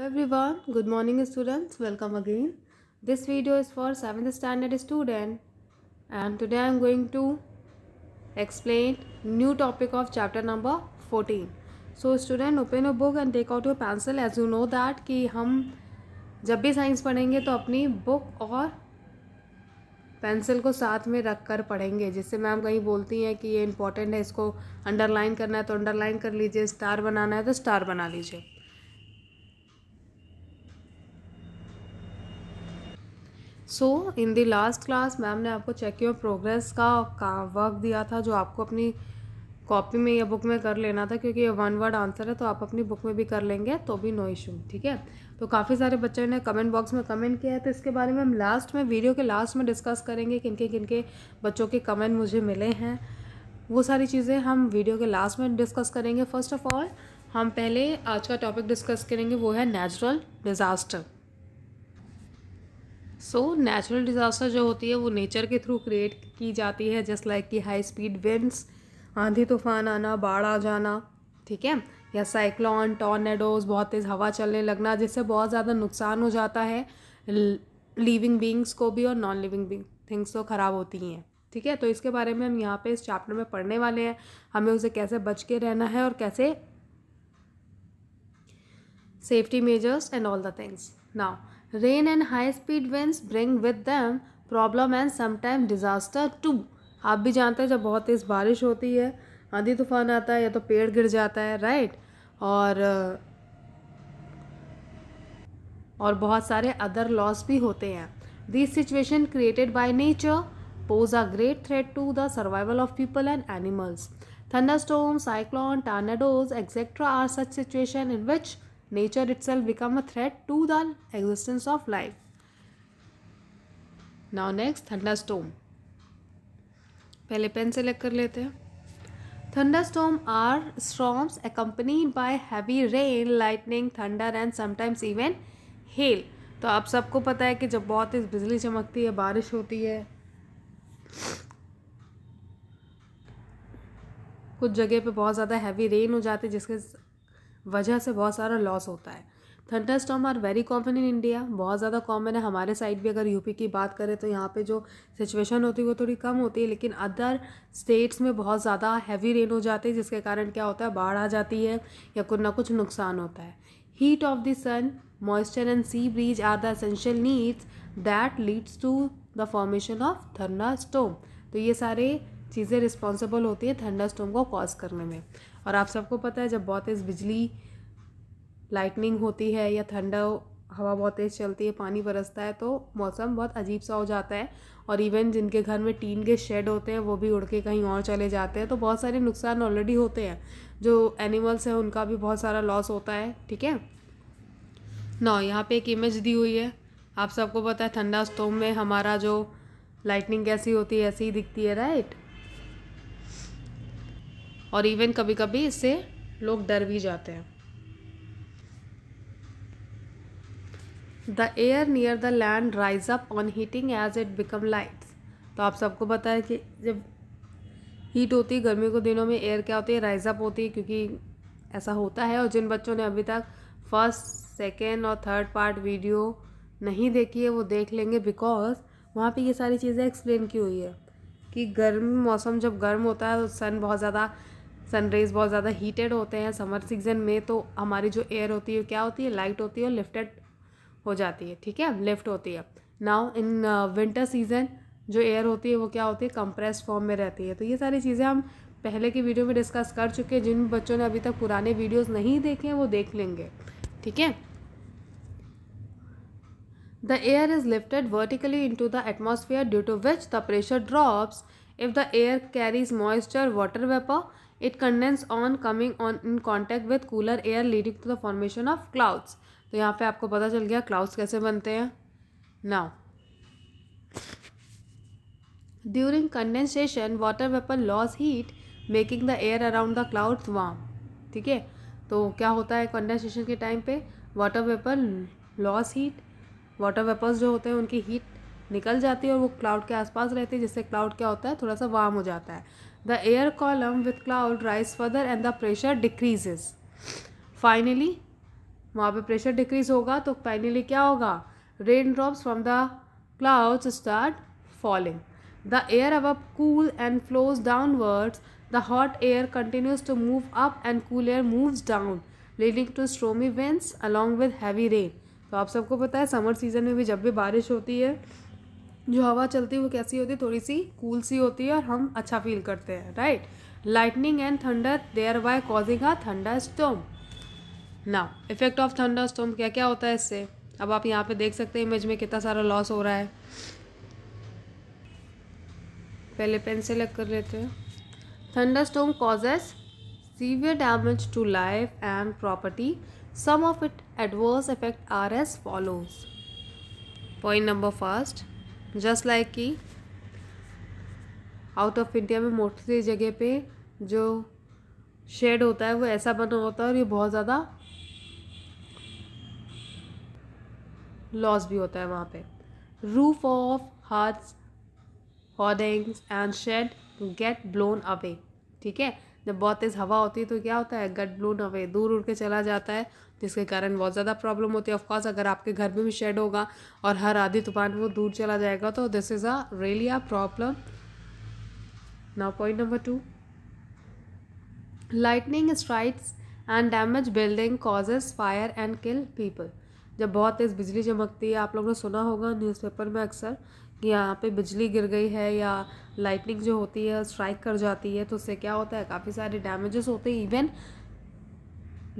Hello one good morning students welcome again this video is for seventh standard student and today I am going to explain new topic of chapter number fourteen so student open a book and take out your pencil as you know that कि हम जब भी science पढ़ेंगे तो अपनी book और pencil को साथ में रख कर पढ़ेंगे जिससे मैम कहीं बोलती हैं कि ये इंपॉर्टेंट है इसको अंडरलाइन करना है तो अंडरलाइन कर लीजिए स्टार बनाना है तो स्टार बना लीजिए so in the last class ma'am ने आपको चेक योर प्रोग्रेस का वर्क दिया था जो आपको अपनी कॉपी में या बुक में कर लेना था क्योंकि ये वन वर्ड आंसर है तो आप अपनी बुक में भी कर लेंगे तो भी नो इशू ठीक है तो काफ़ी सारे बच्चों ने कमेंट बॉक्स में कमेंट किया है तो इसके बारे में हम लास्ट में वीडियो के लास्ट में डिस्कस करेंगे किन के किन के बच्चों के कमेंट मुझे मिले हैं वो सारी चीज़ें हम वीडियो के लास्ट में डिस्कस करेंगे फर्स्ट ऑफ ऑल हम पहले आज का टॉपिक डिस्कस करेंगे वो है natural disaster so natural disaster जो होती है वो नेचर के थ्रू क्रिएट की जाती है जस्ट लाइक कि हाई स्पीड विंड्स आंधी तूफान आना बाढ़ आ जाना ठीक है या साइक्लोन टॉर्नेडोज बहुत तेज़ हवा चलने लगना जिससे बहुत ज़्यादा नुकसान हो जाता है लिविंग बींग्स को भी और नॉन लिविंग बींग थिंग्स तो ख़राब होती हैं ठीक है तो इसके बारे में हम यहाँ पे इस चैप्टर में पढ़ने वाले हैं हमें उसे कैसे बच के रहना है और कैसे safety measures and all the things now rain and high speed winds bring with them problem and sometimes disaster too आप भी जानते हैं जब बहुत तेज़ बारिश होती है आंधी तूफान आता है या तो पेड़ गिर जाता है राइट और और बहुत सारे अदर लॉस भी होते हैं this situation created by nature pose a great threat to the survival of people and animals thunder storm cyclone tornadoes etcetera are such situation in which nature its become a threat to the existence of life now next thunder storm पहले pen से कर लेते हैं thunder storm are storms accompanied by heavy rain lightning thunder and sometimes even hail तो आप सबको पता है कि जब बहुत ही बिजली चमकती है बारिश होती है कुछ जगह पे बहुत ज़्यादा हैवी रेन हो जाती है जिसके वजह से बहुत सारा लॉस होता है thunder storm are very common in India बहुत ज़्यादा कॉमन है हमारे साइड भी अगर यूपी की बात करें तो यहाँ पे जो सिचुएशन होती है वो थोड़ी कम होती है लेकिन अदर स्टेट्स में बहुत ज़्यादा हैवी रेन हो जाती है जिसके कारण क्या होता है बाढ़ आ जाती है या कुछ ना कुछ नुकसान होता है heat of the sun moisture and sea breeze are the essential needs that leads to the formation of thunder storm तो ये सारे चीज़ें रिस्पॉन्सिबल होती है थंडर स्टोम को कॉज करने में और आप सबको पता है जब बहुत तेज़ बिजली लाइटनिंग होती है या ठंडा हवा बहुत तेज़ चलती है पानी बरसता है तो मौसम बहुत अजीब सा हो जाता है और इवन जिनके घर में टीन के शेड होते हैं वो भी उड़ के कहीं और चले जाते हैं तो बहुत सारे नुकसान ऑलरेडी होते हैं जो एनिमल्स हैं उनका भी बहुत सारा लॉस होता है ठीक है ना यहाँ पे एक इमेज दी हुई है आप सबको पता है ठंडा स्टोम में हमारा जो लाइटनिंग कैसी होती है ऐसी ही दिखती है राइट और इवन कभी कभी इससे लोग डर भी जाते हैं the air near the land rise up on heating as it become lights तो आप सबको पता है कि जब हीट होती है गर्मी के दिनों में एयर क्या होती है राइज अप होती है क्योंकि ऐसा होता है और जिन बच्चों ने अभी तक फर्स्ट सेकेंड और थर्ड पार्ट वीडियो नहीं देखी है वो देख लेंगे बिकॉज वहाँ पे ये सारी चीज़ें एक्सप्लेन की हुई है कि गर्म मौसम जब गर्म होता है तो सन बहुत ज़्यादा सनरेज़ बहुत ज़्यादा हीटेड होते हैं समर सीजन में तो हमारी जो एयर होती है क्या होती है लाइट होती है और लिफ्टेड हो जाती है ठीक है लिफ्ट होती है नाउ इन विंटर सीज़न जो एयर होती है वो क्या होती है कंप्रेस फॉर्म में रहती है तो ये सारी चीज़ें हम पहले की वीडियो में डिस्कस कर चुके हैं जिन बच्चों ने अभी तक पुराने वीडियोज़ नहीं देखे हैं वो देख लेंगे ठीक है the air is lifted vertically into the atmosphere due to which the pressure drops if the air carries moisture water vapour it condense on coming on in contact with cooler air leading to the formation of clouds तो यहाँ पे आपको पता चल गया clouds कैसे बनते हैं now during condensation water vapour loss heat making the air around the clouds warm ठीक है तो क्या होता है कंडेंसेशन के टाइम पे water vapour loss heat water vapours जो होते हैं उनकी हीट निकल जाती है और वो क्लाउड के आसपास रहती है जिससे क्लाउड क्या होता है थोड़ा सा वार्म हो जाता है the air column with cloud rise further and the pressure decreases finally वहाँ पर प्रेशर डिक्रीज होगा तो फाइनली क्या होगा rain drops from the clouds start falling the air अब cool and flows downwards the hot air continues to move up and cool air moves down leading to stormy winds along with heavy rain तो आप सबको पता है summer season में भी जब भी बारिश होती है जो हवा चलती है वो कैसी होती है थोड़ी सी कूल सी होती है और हम अच्छा फील करते हैं right lightning and thunder thereby causing a thunder storm ना इफेक्ट ऑफ थंडर स्टोम क्या क्या होता है इससे अब आप यहाँ पे देख सकते हैं इमेज में कितना सारा लॉस हो रहा है पहले पेन से लग कर लेते हैं thunder storm causes severe damage to life and property some of it adverse effect are as follows point number first just like कि आउट ऑफ इंडिया में मोस्टली जगह पे जो शेड होता है वो ऐसा बना होता है और ये बहुत ज़्यादा लॉस भी होता है वहाँ पे roof of huts hoardings and shed get blown away ठीक है जब बहुत तेज़ हवा होती है तो क्या होता है गट ब्लून अवे दूर उड़ के चला जाता है जिसके कारण बहुत ज़्यादा प्रॉब्लम होती है ऑफकोर्स अगर आपके घर में भी शेड होगा और हर आधी तूफान वो दूर चला जाएगा तो this is a really ah problem now point number two lightning strikes and damage building causes fire and kill people जब बहुत तेज़ बिजली चमकती है आप लोगों ने सुना होगा न्यूज़पेपर में अक्सर यहाँ पे बिजली गिर गई है या लाइटनिंग जो होती है स्ट्राइक कर जाती है तो उससे क्या होता है काफ़ी सारे डैमेजेस होते हैं इवन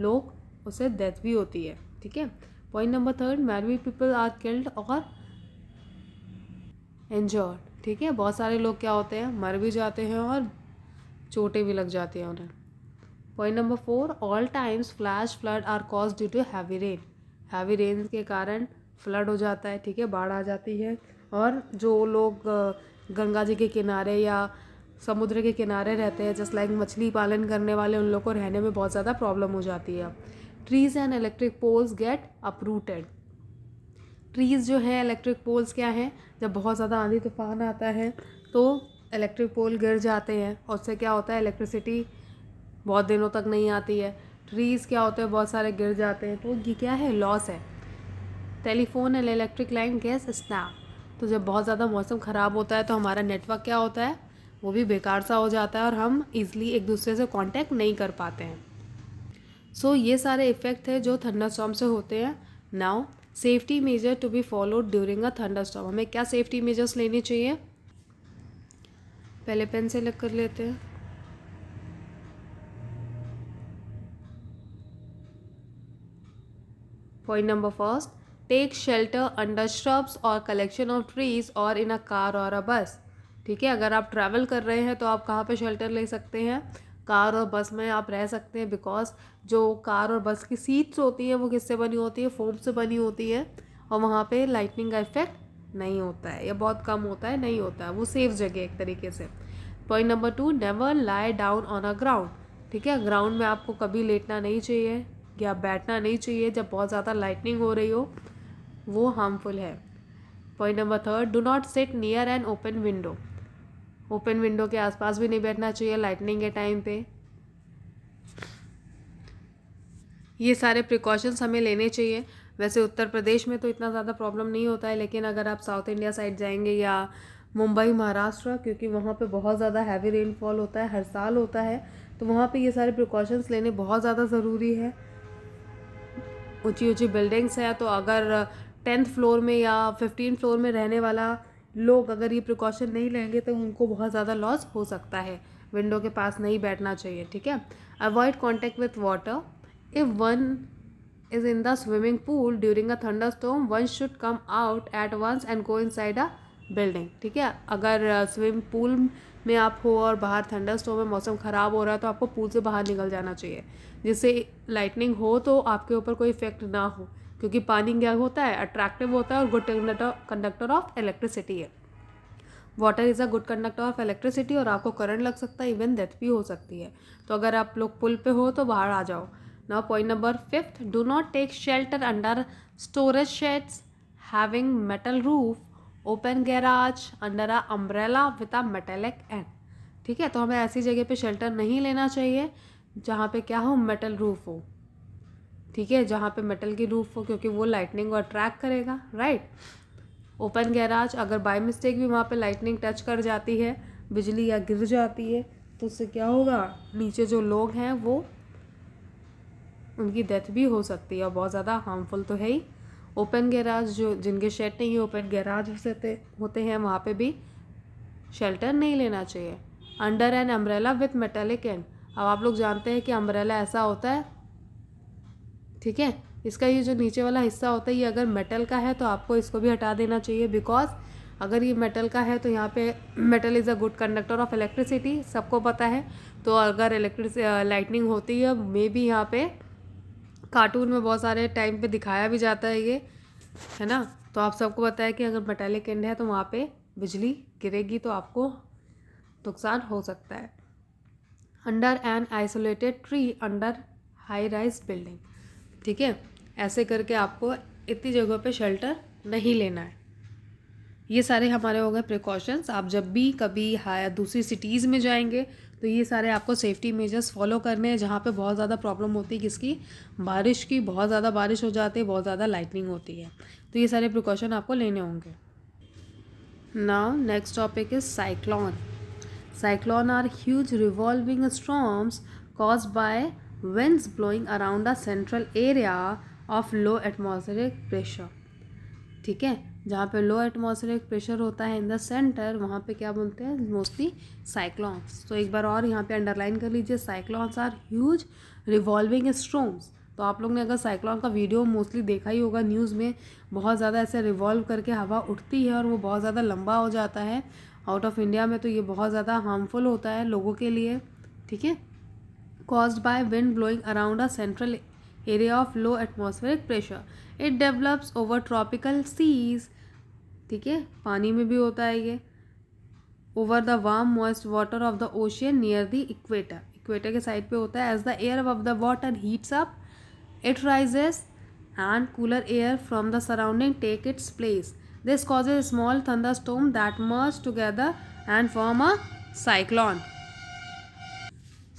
लोग उसे डेथ भी होती है ठीक है point number third many people are killed और एन्जॉर्ड ठीक है बहुत सारे लोग क्या होते हैं मर भी जाते हैं और चोटें भी लग जाती हैं उन्हें point number four all times flash flood are cause due to heavy rain heavy rain के कारण फ्लड हो जाता है ठीक है बाढ़ आ जाती है और जो लोग गंगा जी के किनारे या समुद्र के किनारे रहते हैं जस्ट लाइक मछली पालन करने वाले उन लोग को रहने में बहुत ज़्यादा प्रॉब्लम हो जाती है trees and electric poles get uprooted trees जो हैं इलेक्ट्रिक पोल्स क्या हैं जब बहुत ज़्यादा आंधी तूफान आता है तो इलेक्ट्रिक पोल गिर जाते हैं और उससे क्या होता है इलेक्ट्रिसिटी बहुत दिनों तक नहीं आती है ट्रीज़ क्या होते हैं बहुत सारे गिर जाते हैं तो ये क्या है लॉस है telephone and electric line gets snap तो जब बहुत ज़्यादा मौसम ख़राब होता है तो हमारा नेटवर्क क्या होता है वो भी बेकार सा हो जाता है और हम इज़िली एक दूसरे से कांटेक्ट नहीं कर पाते हैं सो so, ये सारे इफ़ेक्ट है जो थंडर से होते हैं now safety measure to be followed during a thunder हमें क्या सेफ्टी मेजर्स लेने चाहिए पहले पेन से लग कर लेते हैं point number first take shelter under shrubs और कलेक्शन ऑफ ट्रीज और इन अ कार और अ बस ठीक है अगर आप ट्रैवल कर रहे हैं तो आप कहाँ पे शेल्टर ले सकते हैं कार और बस में आप रह सकते हैं बिकॉज जो कार और बस की सीट्स होती हैं वो किससे बनी होती है फोम से बनी होती है और वहाँ पे लाइटनिंग का इफेक्ट नहीं होता है या बहुत कम होता है नहीं होता है वो सेफ जगह एक तरीके से point number two never lie down on a ground ठीक है ग्राउंड में आपको कभी लेटना नहीं चाहिए या बैठना नहीं चाहिए जब बहुत ज़्यादा लाइटनिंग हो रही हो वो हार्मफुल है point number third do not set near an open window open window के आसपास भी नहीं बैठना चाहिए लाइटनिंग के टाइम पे ये सारे प्रिकॉशंस हमें लेने चाहिए वैसे उत्तर प्रदेश में तो इतना ज़्यादा प्रॉब्लम नहीं होता है लेकिन अगर आप साउथ इंडिया साइड जाएंगे या मुंबई महाराष्ट्र क्योंकि वहाँ पे बहुत ज़्यादा हैवी रेनफॉल होता है हर साल होता है तो वहाँ पे ये सारे प्रिकॉशंस लेने बहुत ज़्यादा ज़रूरी है ऊंची ऊंची बिल्डिंग्स हैं तो अगर टेंथ फ्लोर में या फिफ्टीन फ्लोर में रहने वाला लोग अगर ये प्रिकॉशन नहीं लेंगे तो उनको बहुत ज़्यादा लॉस हो सकता है विंडो के पास नहीं बैठना चाहिए ठीक है avoid contact with water if one is in the swimming pool during a thunder storm one should come out at once and go inside a building ठीक है अगर स्विमिंग पूल में आप हो और बाहर थंडर स्टोम में मौसम ख़राब हो रहा है तो आपको पूल से बाहर निकल जाना चाहिए जिससे लाइटनिंग हो तो आपके ऊपर कोई इफेक्ट ना हो क्योंकि पानी क्या होता है अट्रैक्टिव होता है और गुड कंडक्टर ऑफ इलेक्ट्रिसिटी है water is a good conductor of electricity और आपको करंट लग सकता है इवन डेथ भी हो सकती है तो अगर आप लोग पुल पे हो तो बाहर आ जाओ now point number fifth do not take shelter under storage sheds having metal roof open garage under a umbrella with a metallic end ठीक है तो हमें ऐसी जगह पे शेल्टर नहीं लेना चाहिए जहाँ पे क्या हो मेटल रूफ हो ठीक है जहाँ पे मेटल की रूफ हो क्योंकि वो लाइटनिंग को अट्रैक्ट करेगा राइट ओपन गैराज अगर बाय मिस्टेक भी वहाँ पे लाइटनिंग टच कर जाती है बिजली या गिर जाती है तो उससे क्या होगा नीचे जो लोग हैं वो उनकी डेथ भी हो सकती है और बहुत ज़्यादा हार्मफुल तो है ही ओपन गैराज जो जिनके शेड नहीं है ओपन गैराज होते होते हैं वहाँ पर भी शेल्टर नहीं लेना चाहिए under an umbrella with metallic end अब आप लोग जानते हैं कि अम्ब्रेला ऐसा होता है ठीक है इसका ये जो नीचे वाला हिस्सा होता है ये अगर मेटल का है तो आपको इसको भी हटा देना चाहिए बिकॉज अगर ये मेटल का है तो यहाँ पे metal is a good conductor of electricity सबको पता है तो अगर इलेक्ट्रिस लाइटनिंग होती है मे भी यहाँ पे कार्टून में बहुत सारे टाइम पे दिखाया भी जाता है ये है ना तो आप सबको पता है कि अगर मेटेलिक एंड है तो वहाँ पे बिजली गिरेगी तो आपको नुकसान हो सकता है under an isolated tree under high rise building ठीक है ऐसे करके आपको इतनी जगह पे शेल्टर नहीं लेना है ये सारे हमारे हो गए प्रिकॉशंस आप जब भी कभी दूसरी सिटीज़ में जाएंगे तो ये सारे आपको सेफ्टी मेजर्स फॉलो करने हैं जहाँ पे बहुत ज़्यादा प्रॉब्लम होती है किसकी बारिश की बहुत ज़्यादा बारिश हो जाती है बहुत ज़्यादा लाइटनिंग होती है तो ये सारे प्रिकॉशन आपको लेने होंगे now next topic is cyclone cyclone are huge revolving storms cause by winds blowing around a central area of low atmospheric pressure ठीक है जहाँ पे लो एटमोसफेरिक प्रेशर होता है इन द सेंटर वहाँ पे क्या बोलते हैं मोस्टली साइक्लॉन्स तो एक बार और यहाँ पे अंडरलाइन कर लीजिए cyclones are huge revolving storms तो आप लोग ने अगर साइक्लॉन का वीडियो मोस्टली देखा ही होगा न्यूज़ में बहुत ज़्यादा ऐसे रिवॉल्व करके हवा उठती है और वो बहुत ज़्यादा लंबा हो जाता है आउट ऑफ इंडिया में तो ये बहुत ज़्यादा हार्मफुल होता है लोगों के लिए ठीक है caused by wind blowing around a central area of low atmospheric pressure. It develops over tropical seas. ठीक है पानी में भी होता है ये over the warm moist water of the ocean near the equator equator के साइड पे होता है as the air of the water heats up it rises and cooler air from the surrounding take its place this causes small thunder storm that merge together and form a cyclone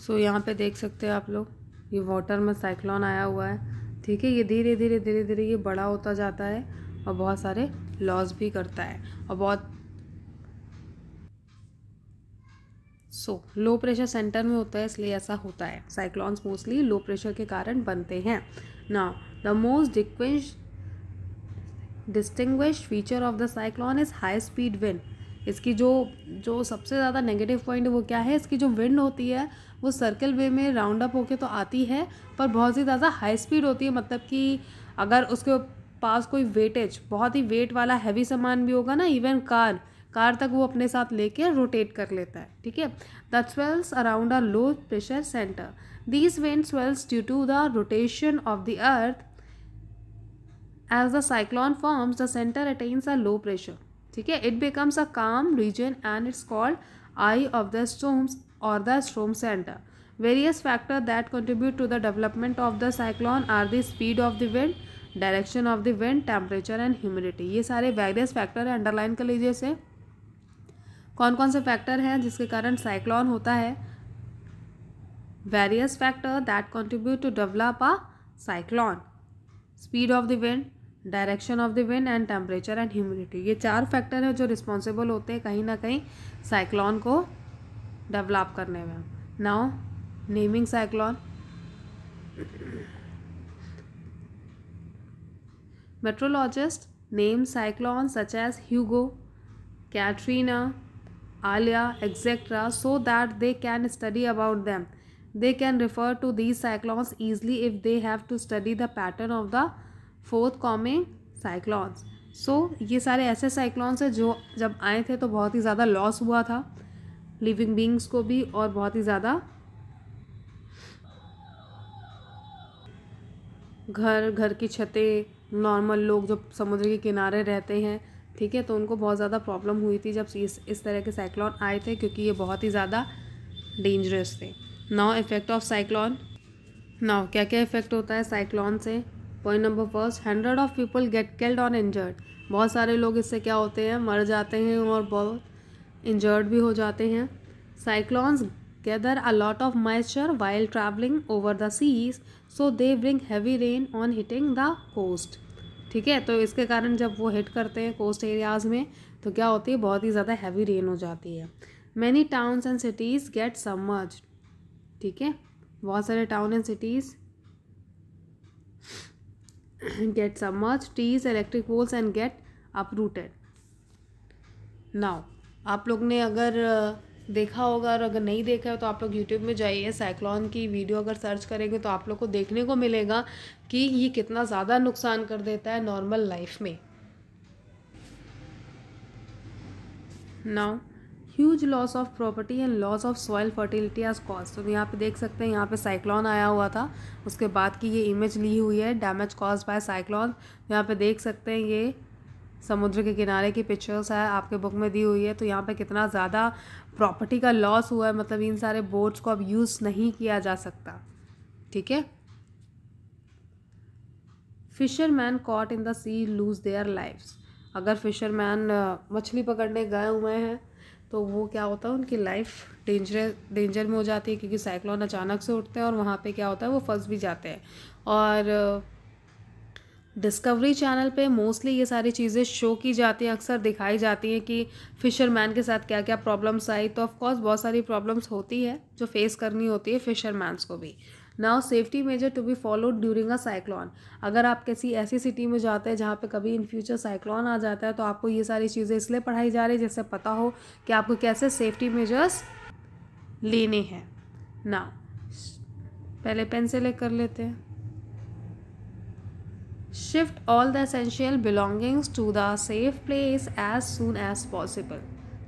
so so, यहाँ पे देख सकते हैं आप लोग ये water में cyclone आया हुआ है ठीक है ये धीरे धीरे धीरे धीरे ये बड़ा होता जाता है और बहुत सारे लॉस भी करता है और बहुत सो लो प्रेशर सेंटर में होता है इसलिए ऐसा होता है साइक्लॉन्स मोस्टली लो प्रेशर के कारण बनते हैं ना द मोस्ट डिक्वेंश distinguish feature of the cyclone is high speed wind इसकी जो जो सबसे ज़्यादा नेगेटिव पॉइंट वो क्या है इसकी जो विंड होती है वो सर्कल वे में राउंड अप होके तो आती है पर बहुत ही ज़्यादा हाई स्पीड होती है मतलब कि अगर उसके पास कोई वेटेज बहुत ही वेट वाला हैवी सामान भी होगा ना इवन कार कार तक वो अपने साथ लेके रोटेट कर लेता है ठीक है the swells around a low pressure centre these went swells due to the rotation of the earth as the cyclone forms the centre attains a low pressure ठीक है it becomes a calm region and it's called eye of the storms और the storm centre various factor that contribute to the development of the cyclone are the speed of the wind direction of the wind temperature and humidity ये सारे various factor हैं underline कर लीजिए इसे कौन कौन से फैक्टर हैं जिसके कारण साइक्लॉन होता है various factor that contribute to develop a cyclone speed of the wind direction of the wind and temperature and humidity ये चार फैक्टर हैं जो रिस्पॉन्सिबल होते हैं कहीं ना कहीं साइक्लॉन को डेवलप करने में now naming cyclone meteorologist name cyclone such as Hugo Katrina Aliya etcetera so that they can study about them they can refer to these cyclones easily if they have to study the pattern of the forthcoming cyclones so ये सारे ऐसे cyclones हैं जो जब आए थे तो बहुत ही ज़्यादा लॉस हुआ था लिविंग बींग्स को भी और बहुत ही ज़्यादा घर घर की छतें नॉर्मल लोग जो समुद्र के किनारे रहते हैं ठीक है तो उनको बहुत ज़्यादा प्रॉब्लम हुई थी जब इस इस तरह के साइक्लॉन आए थे क्योंकि ये बहुत ही ज़्यादा डेंजरस थे now effect of cyclone now क्या क्या इफ़ेक्ट होता है साइक्लॉन से point number first hundred of people get killed और इंजर्ड बहुत सारे लोग इससे क्या होते हैं मर जाते हैं और बहुत इंजर्ड भी हो जाते हैं cyclones gather a lot of moisture while travelling over the seas so they bring heavy rain on hitting the coast ठीक है तो इसके कारण जब वो हिट करते हैं कोस्ट एरियाज़ में तो क्या होती है बहुत ही ज़्यादा हैवी रेन हो जाती है many towns and cities get submerge ठीक है बहुत सारे town and cities get submerged trees electric poles and get uprooted now आप लोग ने अगर देखा होगा और अगर नहीं देखा हो तो आप लोग यूट्यूब में जाइए साइक्लॉन की वीडियो अगर सर्च करेंगे तो आप लोग को देखने को मिलेगा कि ये कितना ज़्यादा नुकसान कर देता है नॉर्मल लाइफ में now huge loss of property and loss of soil fertility as cause तो यहाँ पे देख सकते हैं यहाँ पे साइक्लॉन आया हुआ था उसके बाद की ये इमेज ली हुई है डैमेज कॉज बाय साइक्लॉन यहाँ पे देख सकते हैं ये समुद्र के किनारे की पिक्चर्स है आपके बुक में दी हुई है तो यहाँ पे कितना ज़्यादा प्रॉपर्टी का लॉस हुआ है मतलब इन सारे बोर्ड्स को अब यूज़ नहीं किया जा सकता ठीक है fisherman caught in the sea lose their lifes अगर फिशरमैन मछली पकड़ने गए हुए हैं तो वो क्या होता है उनकी लाइफ डेंजर डेंजर में हो जाती है क्योंकि साइक्लोन अचानक से उठते हैं और वहाँ पे क्या होता है वो फंस भी जाते हैं और डिस्कवरी चैनल पे मोस्टली ये सारी चीज़ें शो की जाती हैं अक्सर दिखाई जाती हैं कि फ़िशरमैन के साथ क्या क्या प्रॉब्लम्स आई तो ऑफ़ कोर्स बहुत सारी प्रॉब्लम्स होती है जो फेस करनी होती है फ़िशरमैन्स को भी now safety measure to be followed during a cyclone अगर आप किसी ऐसी सिटी में जाते हैं जहाँ पे कभी इन फ्यूचर साइक्लॉन आ जाता है तो आपको ये सारी चीज़ें इसलिए पढ़ाई जा रही है जिससे पता हो कि आपको कैसे सेफ्टी मेजर्स लेने हैं ना पहले पेन से ले कर लेते हैं shift all the essential belongings to the safe place as soon as possible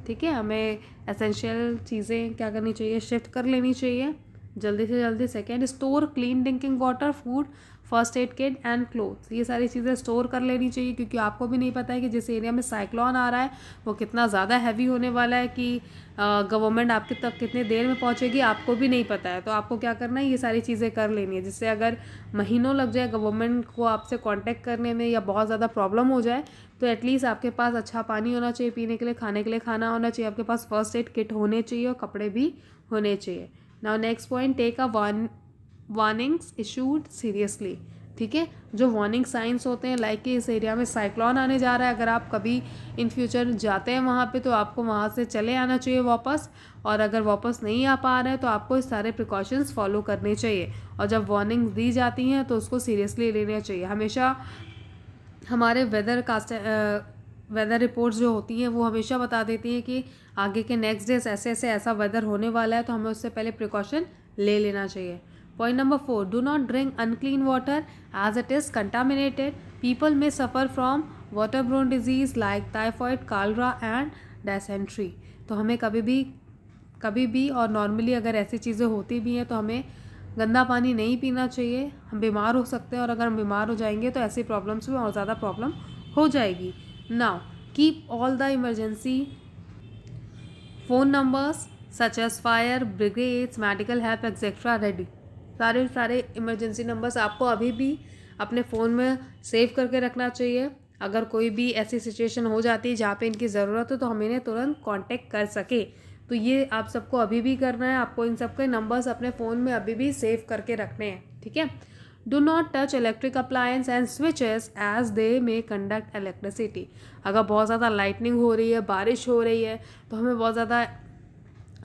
ठीक है हमें एसेंशियल चीज़ें क्या करनी चाहिए शिफ्ट कर लेनी चाहिए जल्दी से जल्दी second store clean drinking water food first aid kit and clothes ये सारी चीज़ें स्टोर कर लेनी चाहिए क्योंकि आपको भी नहीं पता है कि जिस एरिया में साइक्लोन आ रहा है वो कितना ज़्यादा हैवी होने वाला है कि गवर्नमेंट आपके तक कितने देर में पहुँचेगी आपको भी नहीं पता है तो आपको क्या करना है ये सारी चीज़ें कर लेनी है जिससे अगर महीनों लग जाए गवर्नमेंट को आपसे कॉन्टैक्ट करने में या बहुत ज़्यादा प्रॉब्लम हो जाए तो एटलीस्ट आपके पास अच्छा पानी होना चाहिए पीने के लिए खाने के लिए खाना होना चाहिए आपके पास फर्स्ट एड किट होने चाहिए और कपड़े भी होने चाहिए now next point take a warnings issued seriously ठीक है जो वार्निंग साइंस होते हैं लाइक कि इस एरिया में साइक्लोन आने जा रहा है अगर आप कभी इन फ्यूचर जाते हैं वहाँ पे तो आपको वहाँ से चले आना चाहिए वापस और अगर वापस नहीं आ पा रहे हैं तो आपको इस सारे प्रिकॉशंस फॉलो करने चाहिए और जब वार्निंग दी जाती हैं तो उसको सीरियसली लेना चाहिए हमेशा हमारे वेदर कास्ट वेदर रिपोर्ट्स जो होती हैं वो हमेशा बता देती हैं कि आगे के नेक्स्ट डेज ऐसे ऐसे ऐसा वेदर होने वाला है तो हमें उससे पहले प्रिकॉशन ले लेना चाहिए point number four do not drink unclean water as it is contaminated people में suffer from water borne diseases like typhoid cholera and dysentery तो हमें कभी भी कभी भी और नॉर्मली अगर ऐसी चीज़ें होती भी हैं तो हमें गंदा पानी नहीं पीना चाहिए हम बीमार हो सकते हैं और अगर हम बीमार हो जाएंगे तो ऐसी प्रॉब्लम्स में और ज़्यादा प्रॉब्लम हो जाएगी Now, keep all the emergency phone numbers such as fire, brigades, medical help, etc. ready. सारे सारे इमरजेंसी नंबर्स आपको अभी भी अपने फ़ोन में सेव करके रखना चाहिए अगर कोई भी ऐसी सिचुएशन हो जाती है जहाँ पे इनकी ज़रूरत हो तो हम इन्हें तुरंत कांटेक्ट कर सके तो ये आप सबको अभी भी करना है आपको इन सबके नंबर्स अपने फ़ोन में अभी भी सेव करके रखने हैं ठीक है Do not touch electric appliance एंड switches as they may conduct electricity अगर बहुत ज़्यादा लाइटनिंग हो रही है बारिश हो रही है तो हमें बहुत ज़्यादा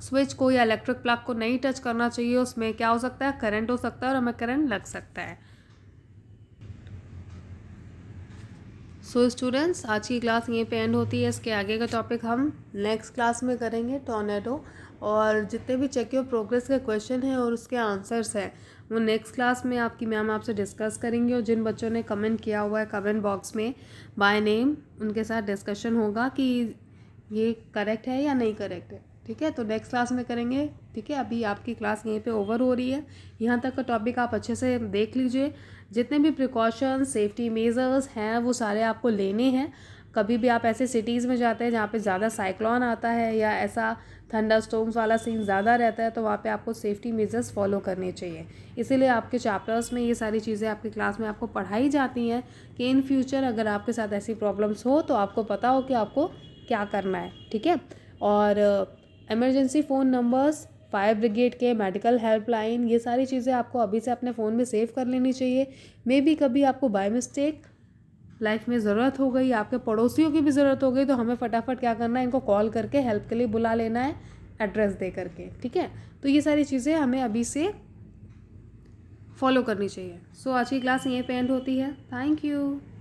स्विच को या इलेक्ट्रिक प्लग को नहीं टच करना चाहिए उसमें क्या हो सकता है करंट हो सकता है और हमें करंट लग सकता है सो so, स्टूडेंट्स आज की क्लास यहीं पे एंड होती है इसके आगे का टॉपिक हम नेक्स्ट क्लास में करेंगे टोनेटो और जितने भी चेक योर प्रोग्रेस के क्वेश्चन हैं और उसके आंसर्स हैं वो नेक्स्ट क्लास में आपकी मैम आपसे डिस्कस करेंगे और जिन बच्चों ने कमेंट किया हुआ है कमेंट बॉक्स में बाय नेम उनके साथ डिस्कशन होगा कि ये करेक्ट है या नहीं करेक्ट है ठीक है तो नेक्स्ट क्लास में करेंगे ठीक है अभी आपकी क्लास यहीं पे ओवर हो रही है यहाँ तक का टॉपिक आप अच्छे से देख लीजिए जितने भी प्रिकॉशन सेफ्टी मेजर्स हैं वो सारे आपको लेने हैं कभी भी आप ऐसे सिटीज़ में जाते हैं जहाँ पे ज़्यादा साइक्लॉन आता है या ऐसा थंडा स्टोम्स वाला सीन ज़्यादा रहता है तो वहाँ पे आपको सेफ्टी मेजर्स फॉलो करने चाहिए इसीलिए आपके चैप्टर्स में ये सारी चीज़ें आपकी क्लास में आपको पढ़ाई जाती हैं कि इन फ्यूचर अगर आपके साथ ऐसी प्रॉब्लम्स हो तो आपको पता हो कि आपको क्या करना है ठीक है और emergency phone numbers fire brigade के मेडिकल हेल्पलाइन ये सारी चीज़ें आपको अभी से अपने फ़ोन में सेव कर लेनी चाहिए मे बी कभी आपको बाय मिस्टेक लाइफ में ज़रूरत हो गई आपके पड़ोसियों की भी ज़रूरत हो गई तो हमें फटाफट क्या करना है इनको कॉल करके हेल्प के लिए बुला लेना है एड्रेस दे करके ठीक है तो ये सारी चीज़ें हमें अभी से फॉलो करनी चाहिए सो so, आज की क्लास यहीं पे एंड होती है थैंक यू